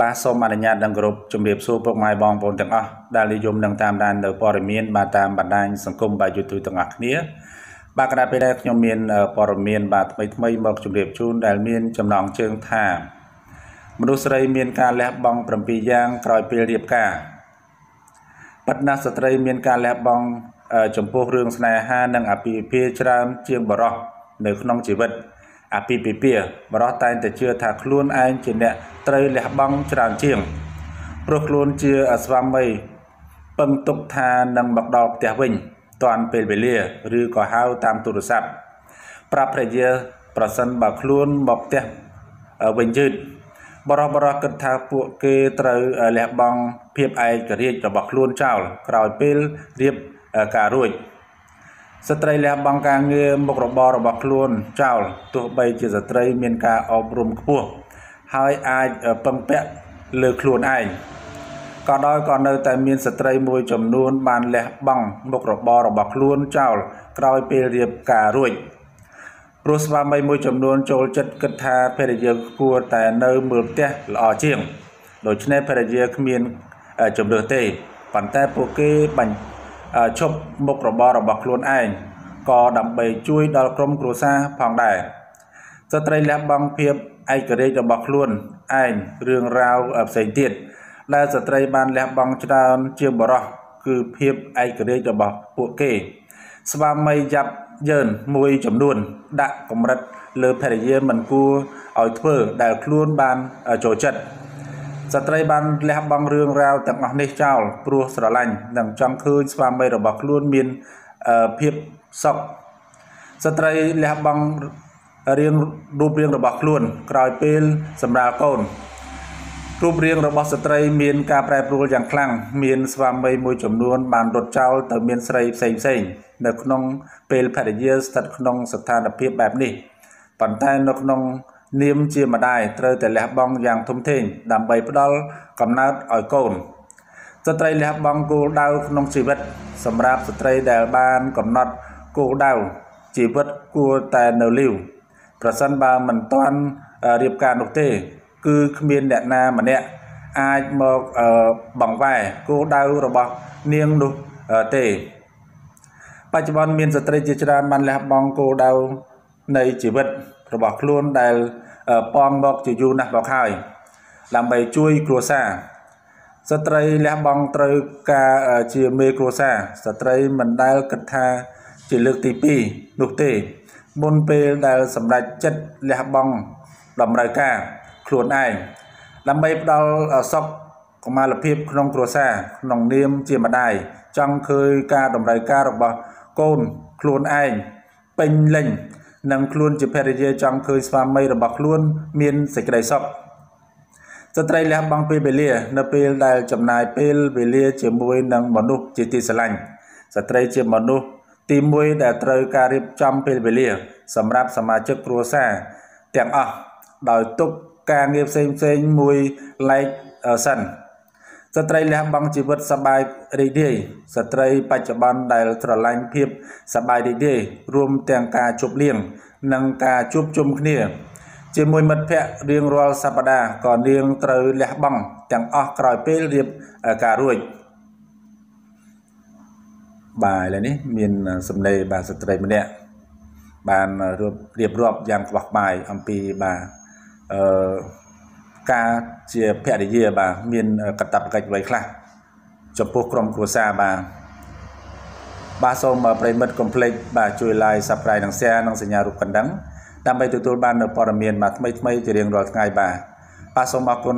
បាទសូមអនុញ្ញាតនឹងគោរពជំរាបសួរពុកម៉ែបងប្អូនទាំងអស់ដែលនិយមនឹងតាមដាននៅព័ត៌មាន បាទតាមបណ្ដាញសង្គមបាទ YouTube ទាំងអស់គ្នាបាទក្រៅពីនេះខ្ញុំមានព័ត៌មានបាទថ្មីថ្មីមកជម្រាបជូនដែលមាន ចំណងជើងថាមនុស្សស្រីមានការលះបង់7យ៉ាងក្រោយពេលរៀបការប៉ិតណាស់ស្ត្រីមានការលះបង់ចំពោះរឿងស្នេហានិងអាពាហ៍ពិពាហ៍ច្រើនជាងបរោះនៅក្នុងជីវិតអពីពិភាបរោះតែងតែជឿថាខ្លួនឯងជាអ្នក ត្រូវលះបង់ច្រើនជាងព្រោះខ្លួនជាអស្វាមីពឹងទុកថានឹងមកដល់ផ្ទះវិញតាន់ពេលវេលា ឬក៏ហៅតាមទូរស័ព្ទប្រាប់ព្រះយាប្រសិនបើខ្លួនមកផ្ទះវិញយឺតបរោះបរោះគិតថាពួកគេត្រូវលះបង់ភាពឯករាជ្យរបស់ខ្លួនចោលក្រោយពេលរៀបការរួចស្ត្រីលះបង់ការងារមុខរបររបស់ខ្លួន ចោលទោះបីជាស្ត្រីមានការអប់រំខ្ពស់ហើយអាចពឹងពាក់លើខ្លួនឯងក៏ដោយក៏នៅតែមានស្ត្រីមួយចំនួនបានលះបង់មុខរបររបស់ខ្លួនចោលក្រោយពេលរៀបការរួចព្រោះស្វាមីមួយចំនួនចូលចិត្តគិតថាភរិយាគួរតែនៅមើលផ្ទះល្អជាងដូច្នេះភរិយាគ្មានជំរឿសទេប៉ុន្តែពួកគេបាញ់ឈប់មុខរបររបស់ខ្លួនឯងក៏ដើម្បីជួយដល់ក្រុមគ្រួសារផងដែរស្ត្រីលះបង់ភាពឯករាជ្យរបស់ខ្លួនឯងរឿងរ៉ាវផ្សេងទៀតដែលស្ត្រីបានលះបង់ច្រើនជាងបរោះគឺភាពឯករាជ្យរបស់ពួកគេ ស្វាមីយ៉ាប់យើនមួយចំនួន ដាក់កម្រិតលើភរិយាមិនគួរឲ្យធ្វើដែលខ្លួនបានចូលចិត្តស្ត្រីបានលះបង់រឿងរ៉ាវទាំងអស់នេះចោលព្រោះស្រឡាញ់និងចង់ឃើញស្វាមីរបស់ខ្លួនមានភាពសុខស្ត្រីលះបង់រៀងរូបរាងរបស់ខ្លួន ក្រោយពេលសម្រាលកូនរូបរាងរបស់ស្ត្រីមានការប្រែប្រួលយ៉ាងខ្លាំងមានស្វាមីមួយចំនួនបានរត់ចោលទៅមានស្រីផ្សេងផ្សេងនៅក្នុងពេលភរិយាស្ថិតក្នុងស្ថានភាពបែបនេះប៉ុន្តែនៅក្នុងនាមជាម្ដាយត្រូវតែលះបង់យ៉ាងធំធេងដើម្បីផ្ដល់កំណើតឲ្យកូនស្ត្រីលះបង់គោលដៅក្នុងជីវិត សម្រាប់ស្ត្រីដែលបានកំណត់គោលដៅជីវិតគួរតែនៅលីវប្រសិនបើមិនទាន់រៀបការនោះទេ គឺគ្មានអ្នកណាម្នាក់អាចមកបង្វែរគោលដៅរបស់នាងនោះទេបច្ចុប្បន្នមានស្ត្រីជាច្រើនបានលះបង់គោលដៅនៃជីវិតរបស់ខ្លួនដែលប៉ងមកជាយូរណាស់មកហើយដើម្បីជួយគ្រួសារស្ត្រីលះបង់ត្រូវការជាមេគ្រួសារស្ត្រីមិនដែលគិតថាជាលើកទី2នោះទេមុនពេលដែលសម្រេចចិត្តលះបង់តម្រូវការខ្លួនឯងដើម្បីផ្ដល់សុខកុមារភាពក្នុងគ្រួសារក្នុងនាមជាម្ដាយចង់ឃើញការតម្រូវការរបស់កូនខ្លួនឯងពេញលេញនិងខ្លួនជាភរិយាចង់ឃើញស្វាមីរបស់ខ្លួនមានសេចក្តីសុខស្ត្រីលះបង់ពេលវេលា នៅពេលដែលចំណាយពេលវេលា ជាមួយនឹងមនុស្សជាទីស្រឡាញ់ស្ត្រីជាមនុស្សទី1ដែលត្រូវការរៀបចំពេលវេលា សម្រាប់សមាជិកគ្រួសារទាំងអស់ដោយទុកការងារផ្សេងផ្សេងមួយឡែកសិនស្ត្រីលះបង់ជីវិតសបាយរីករាយស្ត្រីបច្ចុប្បន្នដែលស្រឡាញ់ភាពសបាយរីករាយរួមទាំងការជប់លៀងនិងការជួបជុំគ្នាជាមួយមិត្តភ័ក្តិរៀងរាល់សប្តាហ៍ក៏នាងត្រូវលះបង់ទាំងអស់ក្រោយពេលរៀបការរួចបាទឥឡូវនេះមានសម្លេងបាទស្ត្រីម្នាក់បានរៀបរាប់យ៉ាងក្បោះក្បាយអំពីបាទអឺការជាភរិយាបាទមានកតបកិច្ចអ្វីខ្លះចំពោះក្រុមគ្រួសារបាទបាទសូមប្រិមិត្តកុំភ្លេចបាទជួយ like subscribe និង share និងសញ្ញារូបកណ្ដឹងដើម្បីទទួលបាននូវព័ត៌មានបាទថ្មីថ្មីជារៀងរាល់ថ្ងៃបាទបាទសូមអរគុណ